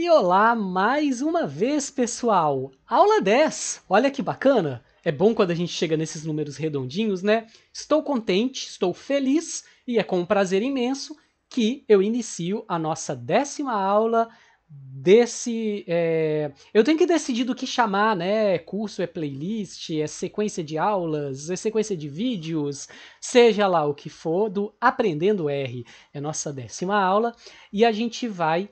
E olá mais uma vez, pessoal! Aula 10! Olha que bacana! É bom quando a gente chega nesses números redondinhos, né? Estou contente, estou feliz e é com um prazer imenso que eu inicio a nossa décima aula desse. É... Eu tenho que decidir do que chamar, né? É curso, é playlist, é sequência de aulas, é sequência de vídeos, seja lá o que for, do Aprendendo R. É nossa décima aula e a gente vai,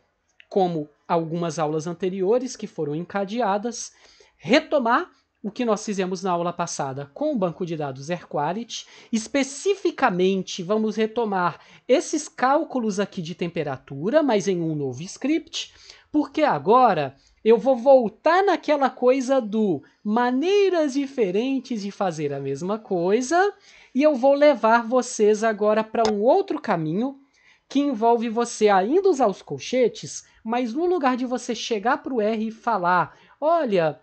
como algumas aulas anteriores que foram encadeadas, retomar o que nós fizemos na aula passada com o banco de dados AirQuality. Especificamente, vamos retomar esses cálculos aqui de temperatura, mas em um novo script, porque agora eu vou voltar naquela coisa do maneiras diferentes de fazer a mesma coisa e eu vou levar vocês agora para um outro caminho que envolve você ainda usar os colchetes, mas no lugar de você chegar para o R e falar: olha,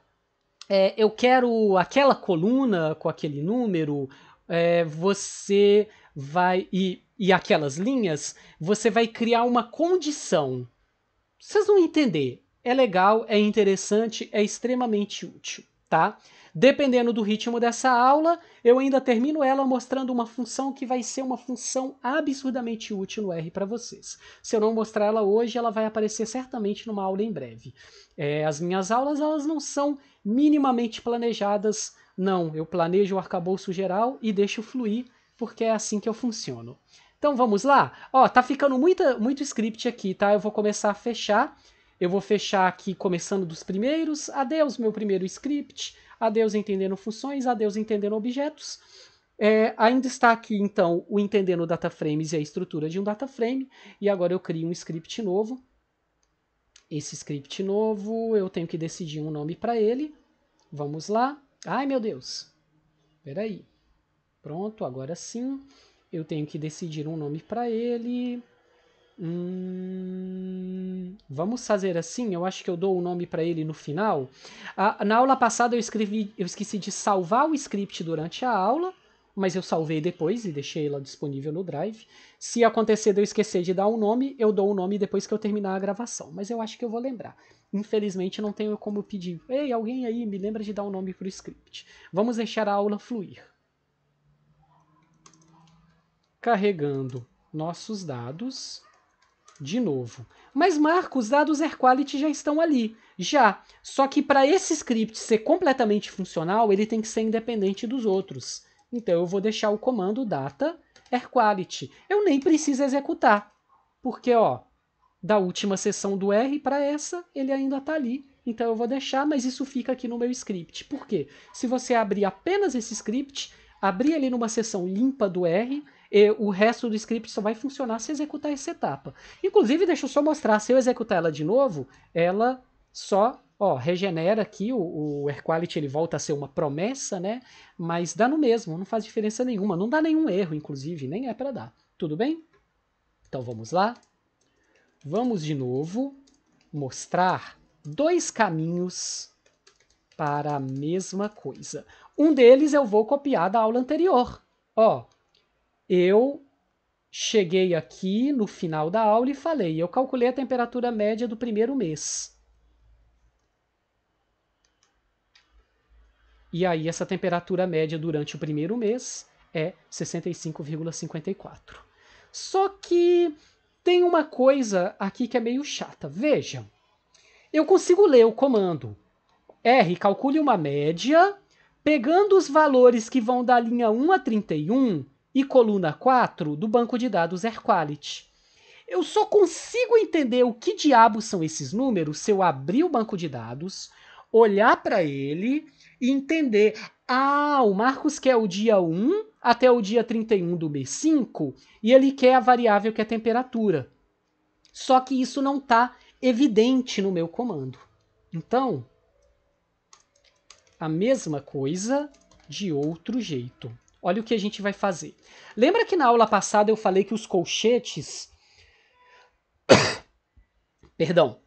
é, eu quero aquela coluna com aquele número, é, você vai. E, e aquelas linhas, você vai criar uma condição. Vocês vão entender. É legal, é interessante, é extremamente útil, tá? Dependendo do ritmo dessa aula, eu ainda termino ela mostrando uma função que vai ser uma função absurdamente útil no R para vocês. Se eu não mostrar ela hoje, ela vai aparecer certamente numa aula em breve. É, as minhas aulas elas não são minimamente planejadas, não. Eu planejo o arcabouço geral e deixo fluir, porque é assim que eu funciono. Então vamos lá? Ó, tá ficando muita, muito script aqui, tá? Eu vou começar a fechar. Eu vou fechar aqui começando dos primeiros. Adeus, meu primeiro script a Deus entendendo funções, a Deus entendendo objetos. É, ainda está aqui, então, o entendendo data frames e a estrutura de um data frame E agora eu crio um script novo. Esse script novo, eu tenho que decidir um nome para ele. Vamos lá. Ai, meu Deus. Espera aí. Pronto, agora sim. Eu tenho que decidir um nome para ele. Hum, vamos fazer assim. Eu acho que eu dou o um nome para ele no final. Ah, na aula passada eu, escrevi, eu esqueci de salvar o script durante a aula, mas eu salvei depois e deixei ela disponível no Drive. Se acontecer de eu esquecer de dar um nome, eu dou o um nome depois que eu terminar a gravação. Mas eu acho que eu vou lembrar. Infelizmente não tenho como pedir. Ei, alguém aí me lembra de dar um nome pro script. Vamos deixar a aula fluir. Carregando nossos dados de novo. Mas Marcos, os dados Quality já estão ali, já. Só que para esse script ser completamente funcional, ele tem que ser independente dos outros. Então eu vou deixar o comando data Quality. Eu nem preciso executar, porque ó, da última sessão do R para essa, ele ainda está ali. Então eu vou deixar, mas isso fica aqui no meu script. Por quê? Se você abrir apenas esse script, abrir ele numa sessão limpa do R, e o resto do script só vai funcionar se executar essa etapa. Inclusive, deixa eu só mostrar, se eu executar ela de novo, ela só ó, regenera aqui, o, o Air Quality ele volta a ser uma promessa, né? Mas dá no mesmo, não faz diferença nenhuma, não dá nenhum erro, inclusive, nem é para dar. Tudo bem? Então vamos lá. Vamos de novo mostrar dois caminhos para a mesma coisa. Um deles eu vou copiar da aula anterior. Ó, eu cheguei aqui no final da aula e falei, eu calculei a temperatura média do primeiro mês. E aí essa temperatura média durante o primeiro mês é 65,54. Só que tem uma coisa aqui que é meio chata. Vejam, eu consigo ler o comando R, calcule uma média, pegando os valores que vão da linha 1 a 31, e coluna 4 do banco de dados AirQuality. Eu só consigo entender o que diabos são esses números se eu abrir o banco de dados, olhar para ele e entender: ah, o Marcos quer o dia 1 até o dia 31 do mês 5 e ele quer a variável que é temperatura. Só que isso não está evidente no meu comando. Então, a mesma coisa de outro jeito. Olha o que a gente vai fazer. Lembra que na aula passada eu falei que os colchetes. Perdão.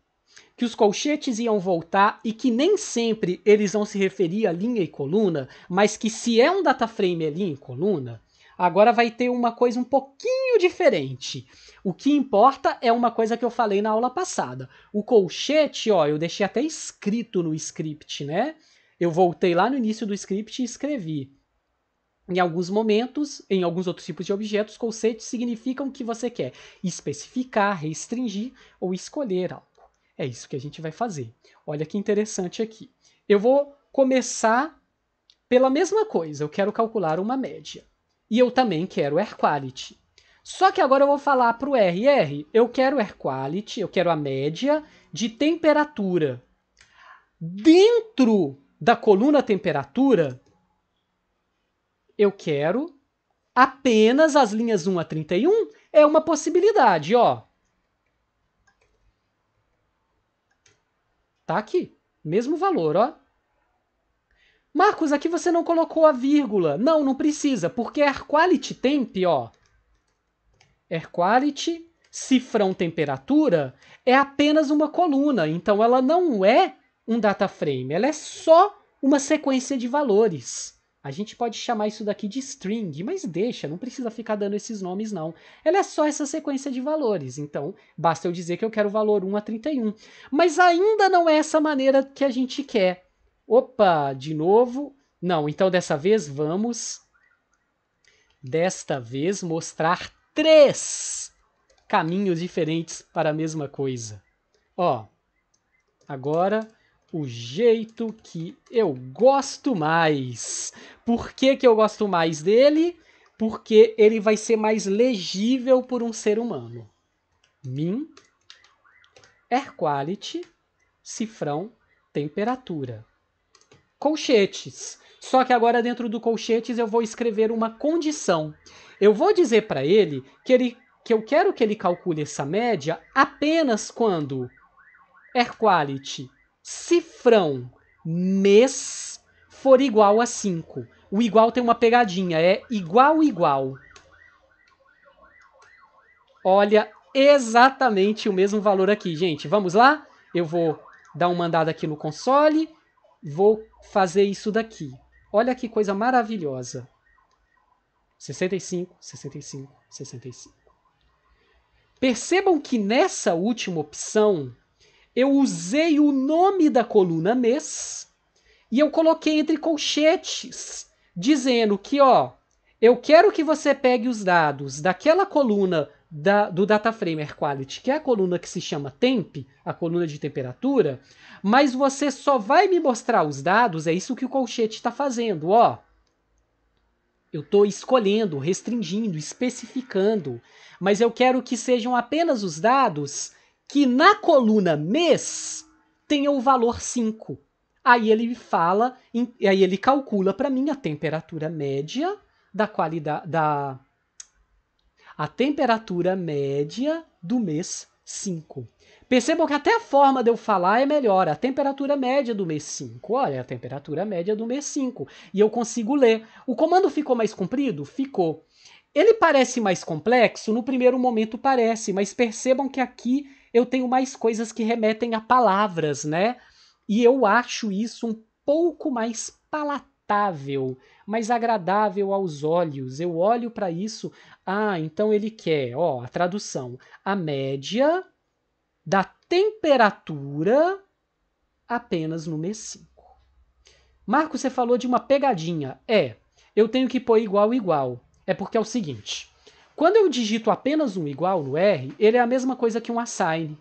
Que os colchetes iam voltar e que nem sempre eles vão se referir a linha e coluna, mas que se é um data é linha e coluna, agora vai ter uma coisa um pouquinho diferente. O que importa é uma coisa que eu falei na aula passada. O colchete, ó, eu deixei até escrito no script, né? Eu voltei lá no início do script e escrevi. Em alguns momentos, em alguns outros tipos de objetos, conceitos significam que você quer especificar, restringir ou escolher algo. É isso que a gente vai fazer. Olha que interessante aqui. Eu vou começar pela mesma coisa, eu quero calcular uma média. E eu também quero air quality. Só que agora eu vou falar para o RR, eu quero air quality, eu quero a média de temperatura. Dentro da coluna temperatura, eu quero apenas as linhas 1 a 31 é uma possibilidade, ó. Tá aqui, mesmo valor, ó. Marcos, aqui você não colocou a vírgula. Não, não precisa, porque air quality temp, ó. Air quality, cifrão temperatura, é apenas uma coluna. Então, ela não é um data frame, ela é só uma sequência de valores. A gente pode chamar isso daqui de string, mas deixa, não precisa ficar dando esses nomes não. Ela é só essa sequência de valores, então basta eu dizer que eu quero o valor 1 a 31. Mas ainda não é essa maneira que a gente quer. Opa, de novo. Não, então dessa vez vamos, desta vez, mostrar três caminhos diferentes para a mesma coisa. Ó, agora o jeito que eu gosto mais. Por que, que eu gosto mais dele? Porque ele vai ser mais legível por um ser humano. Min, air quality, cifrão, temperatura. Colchetes. Só que agora dentro do colchetes eu vou escrever uma condição. Eu vou dizer para ele que ele que eu quero que ele calcule essa média apenas quando air quality cifrão mês for igual a 5. O igual tem uma pegadinha, é igual igual. Olha exatamente o mesmo valor aqui, gente. Vamos lá? Eu vou dar uma mandado aqui no console, vou fazer isso daqui. Olha que coisa maravilhosa. 65, 65, 65. Percebam que nessa última opção, eu usei o nome da coluna mês e eu coloquei entre colchetes, dizendo que, ó, eu quero que você pegue os dados daquela coluna da, do frame Air Quality, que é a coluna que se chama Temp, a coluna de temperatura, mas você só vai me mostrar os dados, é isso que o colchete está fazendo, ó. Eu estou escolhendo, restringindo, especificando, mas eu quero que sejam apenas os dados que na coluna mês tenha o valor 5. Aí ele fala, aí ele calcula para mim a temperatura média da qualidade da a temperatura média do mês 5. Percebam que até a forma de eu falar é melhor. A temperatura média do mês 5. Olha, a temperatura média do mês 5. E eu consigo ler. O comando ficou mais comprido? Ficou. Ele parece mais complexo? No primeiro momento parece, mas percebam que aqui eu tenho mais coisas que remetem a palavras, né? E eu acho isso um pouco mais palatável, mais agradável aos olhos. Eu olho para isso, ah, então ele quer, ó, a tradução, a média da temperatura apenas no mês 5. Marco, você falou de uma pegadinha. É, eu tenho que pôr igual igual. É porque é o seguinte, quando eu digito apenas um igual no R, ele é a mesma coisa que um assign.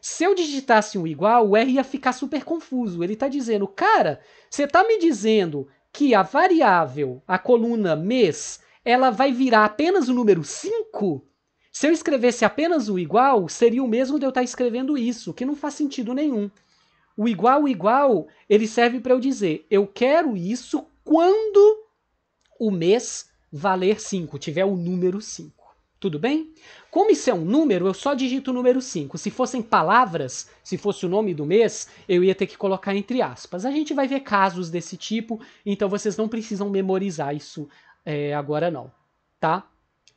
Se eu digitasse um igual, o R ia ficar super confuso. Ele está dizendo, cara, você está me dizendo que a variável, a coluna mês, ela vai virar apenas o número 5? Se eu escrevesse apenas o igual, seria o mesmo de eu estar tá escrevendo isso, que não faz sentido nenhum. O igual igual, ele serve para eu dizer, eu quero isso quando o mês valer 5, tiver o número 5. Tudo bem? Como isso é um número, eu só digito o número 5. Se fossem palavras, se fosse o nome do mês, eu ia ter que colocar entre aspas. A gente vai ver casos desse tipo, então vocês não precisam memorizar isso é, agora não, tá?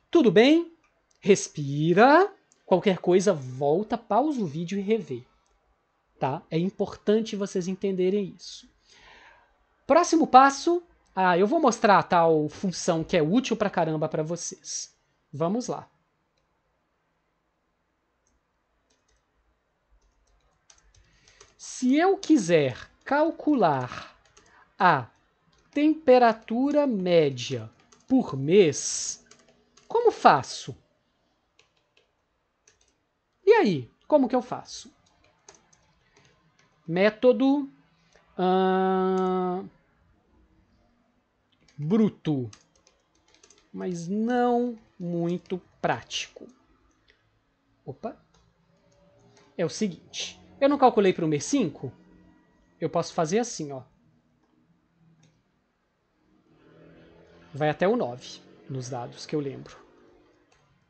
Tudo bem? Respira. Qualquer coisa, volta, pausa o vídeo e revê. Tá? É importante vocês entenderem isso. Próximo passo, ah, eu vou mostrar a tal função que é útil pra caramba para vocês. Vamos lá. Se eu quiser calcular a temperatura média por mês, como faço? E aí, como que eu faço? Método uh, bruto, mas não muito prático. Opa! É o seguinte, eu não calculei para o mês 5? Eu posso fazer assim, ó. Vai até o 9 nos dados que eu lembro.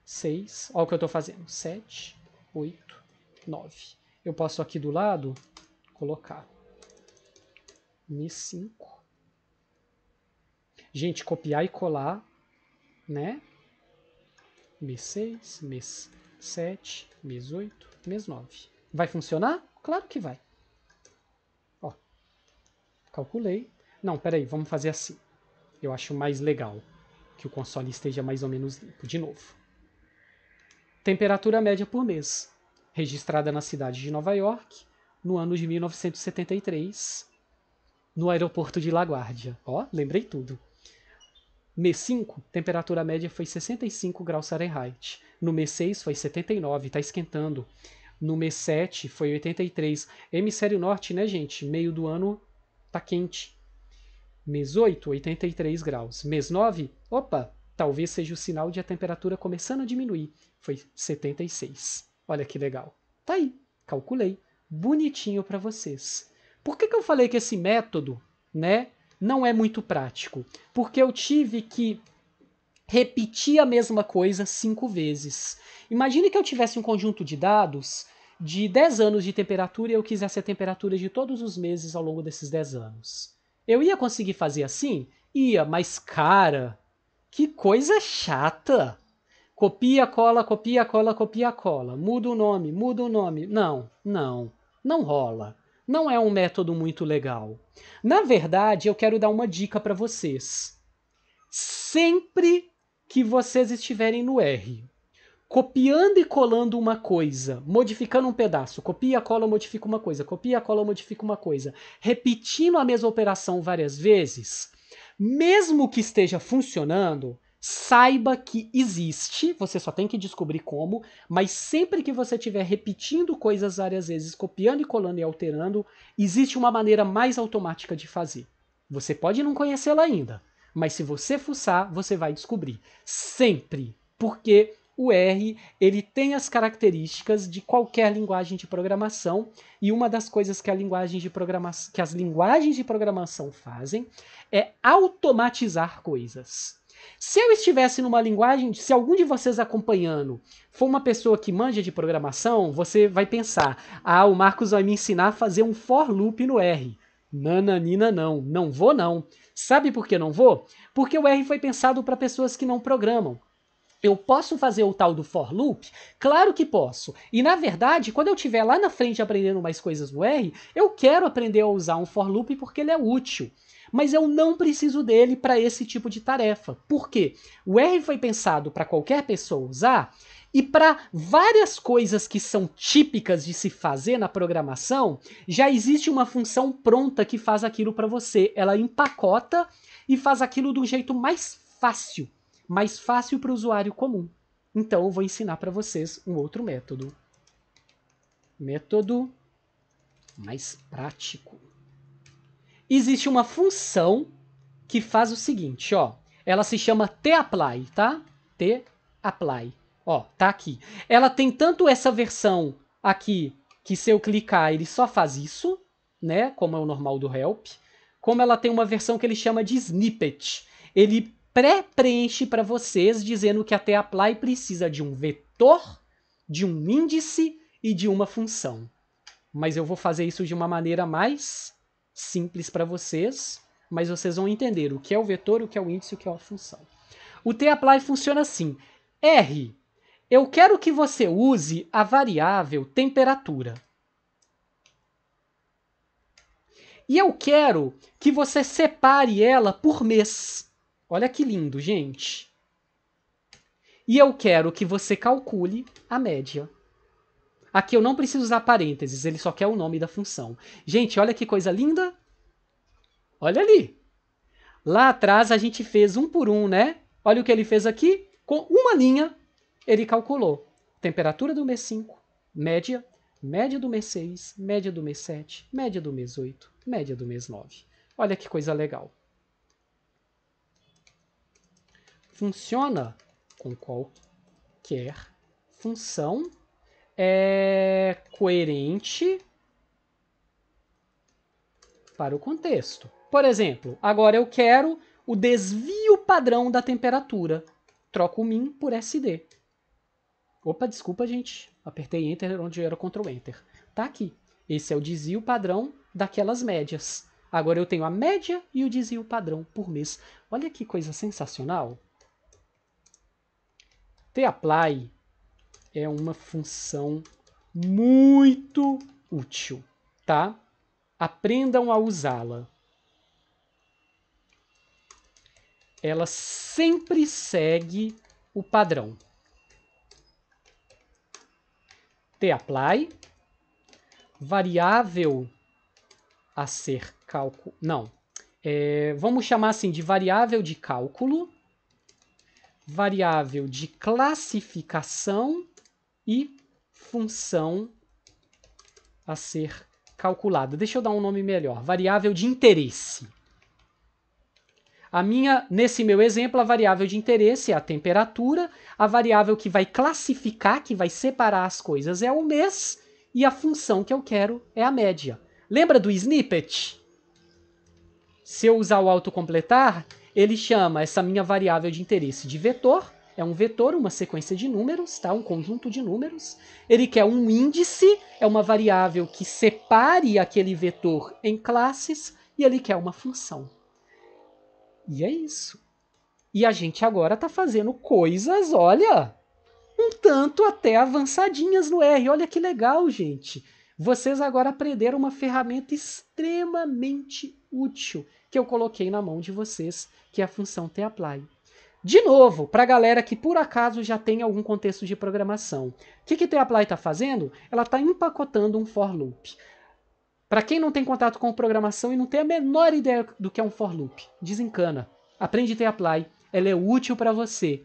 6, olha o que eu estou fazendo. 7, 8, 9. Eu posso aqui do lado colocar mês 5. Gente, copiar e colar, né? mês 6, mês 7, mês 8, mês 9. Vai funcionar? Claro que vai. Ó, calculei. Não, peraí, vamos fazer assim. Eu acho mais legal que o console esteja mais ou menos limpo. De novo. Temperatura média por mês, registrada na cidade de Nova York no ano de 1973, no aeroporto de LaGuardia. Ó, lembrei tudo. Mês 5, temperatura média foi 65 graus Fahrenheit. No mês 6 foi 79, está esquentando. No mês 7 foi 83. Hemisfério norte, né, gente? Meio do ano tá quente. Mês 8, 83 graus. Mês 9, opa, talvez seja o sinal de a temperatura começando a diminuir. Foi 76. Olha que legal. Tá aí, calculei. Bonitinho para vocês. Por que, que eu falei que esse método, né, não é muito prático, porque eu tive que repetir a mesma coisa cinco vezes. Imagine que eu tivesse um conjunto de dados de 10 anos de temperatura e eu quisesse a temperatura de todos os meses ao longo desses 10 anos. Eu ia conseguir fazer assim? Ia, mas cara, que coisa chata! Copia, cola, copia, cola, copia, cola. Muda o nome, muda o nome. Não, não, não rola não é um método muito legal. Na verdade, eu quero dar uma dica para vocês. Sempre que vocês estiverem no R, copiando e colando uma coisa, modificando um pedaço, copia, cola, modifica uma coisa, copia, cola, modifica uma coisa, repetindo a mesma operação várias vezes, mesmo que esteja funcionando, saiba que existe, você só tem que descobrir como, mas sempre que você estiver repetindo coisas várias vezes, copiando e colando e alterando, existe uma maneira mais automática de fazer. Você pode não conhecê-la ainda, mas se você fuçar, você vai descobrir. Sempre. Porque o R, ele tem as características de qualquer linguagem de programação, e uma das coisas que, a linguagem de programa... que as linguagens de programação fazem é automatizar coisas. Se eu estivesse numa linguagem, se algum de vocês acompanhando for uma pessoa que manja de programação, você vai pensar: ah, o Marcos vai me ensinar a fazer um for loop no R. Nananina não, não vou não. Sabe por que não vou? Porque o R foi pensado para pessoas que não programam. Eu posso fazer o tal do for loop? Claro que posso. E na verdade, quando eu estiver lá na frente aprendendo mais coisas no R, eu quero aprender a usar um for loop porque ele é útil mas eu não preciso dele para esse tipo de tarefa. Por quê? O R foi pensado para qualquer pessoa usar e para várias coisas que são típicas de se fazer na programação, já existe uma função pronta que faz aquilo para você. Ela empacota e faz aquilo do jeito mais fácil, mais fácil para o usuário comum. Então eu vou ensinar para vocês um outro método. Método mais prático existe uma função que faz o seguinte, ó. Ela se chama tapply, tá? tapply. Ó, tá aqui. Ela tem tanto essa versão aqui, que se eu clicar ele só faz isso, né? Como é o normal do help. Como ela tem uma versão que ele chama de snippet. Ele pré-preenche para vocês dizendo que a tapply precisa de um vetor, de um índice e de uma função. Mas eu vou fazer isso de uma maneira mais simples para vocês, mas vocês vão entender o que é o vetor, o que é o índice, o que é a função. O tapply funciona assim: R, eu quero que você use a variável temperatura. E eu quero que você separe ela por mês. Olha que lindo, gente. E eu quero que você calcule a média. Aqui eu não preciso usar parênteses, ele só quer o nome da função. Gente, olha que coisa linda. Olha ali. Lá atrás a gente fez um por um, né? Olha o que ele fez aqui. Com uma linha, ele calculou temperatura do mês 5, média, média do mês 6, média do mês 7, média do mês 8, média do mês 9. Olha que coisa legal. Funciona com qualquer função é coerente para o contexto. Por exemplo, agora eu quero o desvio padrão da temperatura. Troco o min por SD. Opa, desculpa, gente. Apertei Enter onde era Ctrl Enter. Tá aqui. Esse é o desvio padrão daquelas médias. Agora eu tenho a média e o desvio padrão por mês. Olha que coisa sensacional. T-apply é uma função muito útil, tá? Aprendam a usá-la. Ela sempre segue o padrão. tapply, variável a ser cálculo, não, é, vamos chamar assim de variável de cálculo, variável de classificação e função a ser calculada. Deixa eu dar um nome melhor, variável de interesse. A minha, nesse meu exemplo, a variável de interesse é a temperatura, a variável que vai classificar, que vai separar as coisas é o mês, e a função que eu quero é a média. Lembra do snippet? Se eu usar o autocompletar, ele chama essa minha variável de interesse de vetor, é um vetor, uma sequência de números, tá? um conjunto de números. Ele quer um índice, é uma variável que separe aquele vetor em classes, e ele quer uma função. E é isso. E a gente agora está fazendo coisas, olha, um tanto até avançadinhas no R. Olha que legal, gente. Vocês agora aprenderam uma ferramenta extremamente útil que eu coloquei na mão de vocês, que é a função tapply. De novo, para a galera que por acaso já tem algum contexto de programação, o que, que a Apply está fazendo? Ela está empacotando um for loop. Para quem não tem contato com programação e não tem a menor ideia do que é um for loop, desencana. Aprende a Apply, ela é útil para você.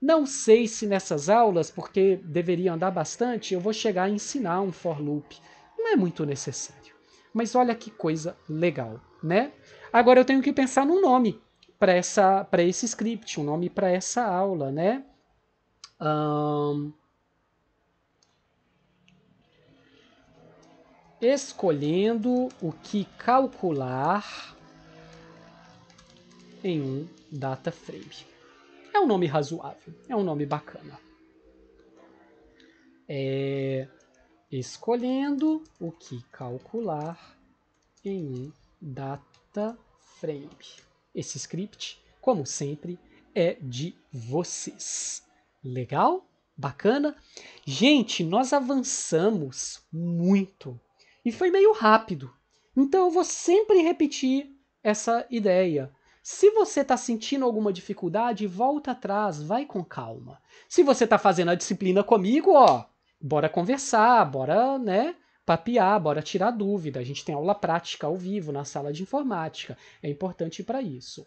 Não sei se nessas aulas, porque deveria andar bastante, eu vou chegar a ensinar um for loop. Não é muito necessário. Mas olha que coisa legal, né? Agora eu tenho que pensar num nome para esse script, um nome para essa aula, né? Um, escolhendo o que calcular em um data frame. É um nome razoável, é um nome bacana. É escolhendo o que calcular em um data frame. Esse script, como sempre, é de vocês. Legal? Bacana? Gente, nós avançamos muito e foi meio rápido. Então eu vou sempre repetir essa ideia. Se você está sentindo alguma dificuldade, volta atrás, vai com calma. Se você está fazendo a disciplina comigo, ó, bora conversar, bora, né, Papiar, bora tirar dúvida. A gente tem aula prática ao vivo na sala de informática, é importante para isso.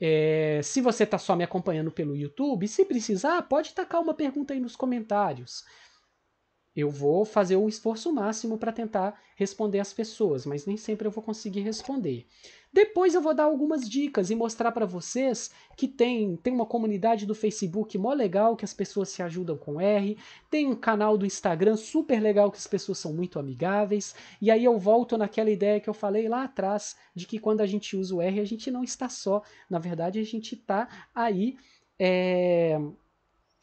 É, se você está só me acompanhando pelo YouTube, se precisar, pode tacar uma pergunta aí nos comentários. Eu vou fazer o esforço máximo para tentar responder as pessoas, mas nem sempre eu vou conseguir responder. Depois eu vou dar algumas dicas e mostrar para vocês que tem, tem uma comunidade do Facebook mó legal que as pessoas se ajudam com R, tem um canal do Instagram super legal que as pessoas são muito amigáveis, e aí eu volto naquela ideia que eu falei lá atrás de que quando a gente usa o R a gente não está só, na verdade a gente está aí é,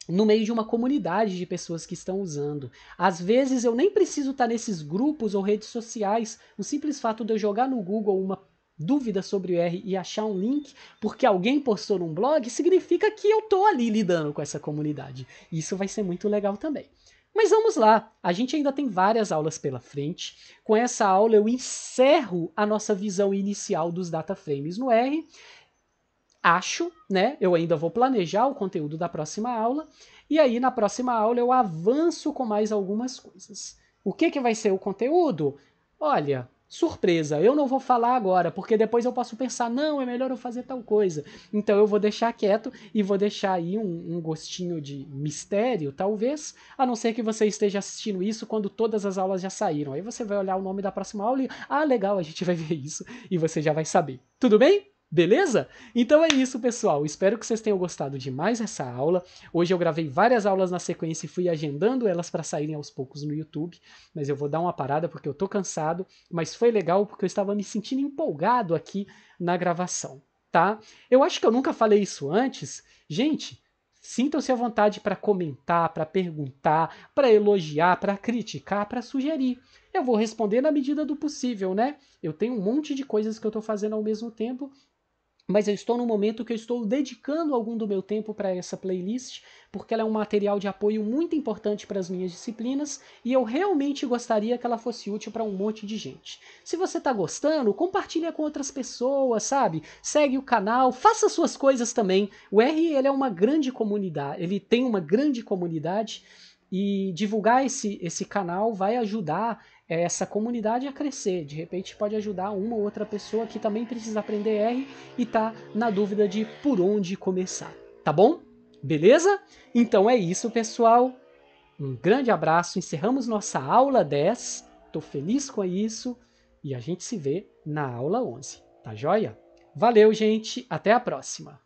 no meio de uma comunidade de pessoas que estão usando. Às vezes eu nem preciso estar tá nesses grupos ou redes sociais. O simples fato de eu jogar no Google uma dúvida sobre o R e achar um link porque alguém postou num blog, significa que eu tô ali lidando com essa comunidade. Isso vai ser muito legal também. Mas vamos lá, a gente ainda tem várias aulas pela frente. Com essa aula eu encerro a nossa visão inicial dos data frames no R. Acho, né? Eu ainda vou planejar o conteúdo da próxima aula. E aí na próxima aula eu avanço com mais algumas coisas. O que, que vai ser o conteúdo? Olha, surpresa. Eu não vou falar agora, porque depois eu posso pensar, não, é melhor eu fazer tal coisa. Então eu vou deixar quieto e vou deixar aí um, um, gostinho de mistério, talvez, a não ser que você esteja assistindo isso quando todas as aulas já saíram. Aí você vai olhar o nome da próxima aula e, ah, legal, a gente vai ver isso e você já vai saber. Tudo bem? Beleza? Então é isso, pessoal. Espero que vocês tenham gostado demais essa aula. Hoje eu gravei várias aulas na sequência e fui agendando elas para saírem aos poucos no YouTube, mas eu vou dar uma parada porque eu tô cansado, mas foi legal porque eu estava me sentindo empolgado aqui na gravação, tá? Eu acho que eu nunca falei isso antes. Gente, sintam-se à vontade para comentar, para perguntar, para elogiar, para criticar, para sugerir eu vou responder na medida do possível, né? Eu tenho um monte de coisas que eu estou fazendo ao mesmo tempo mas eu estou no momento que eu estou dedicando algum do meu tempo para essa playlist, porque ela é um material de apoio muito importante para as minhas disciplinas e eu realmente gostaria que ela fosse útil para um monte de gente. Se você está gostando, compartilha com outras pessoas, sabe? Segue o canal, faça suas coisas também. O R ele é uma grande comunidade, ele tem uma grande comunidade e divulgar esse, esse canal vai ajudar é essa comunidade a crescer. De repente pode ajudar uma ou outra pessoa que também precisa aprender R e tá na dúvida de por onde começar. Tá bom? Beleza? Então é isso, pessoal. Um grande abraço, encerramos nossa aula 10. Tô feliz com isso e a gente se vê na aula 11, tá joia? Valeu, gente, até a próxima.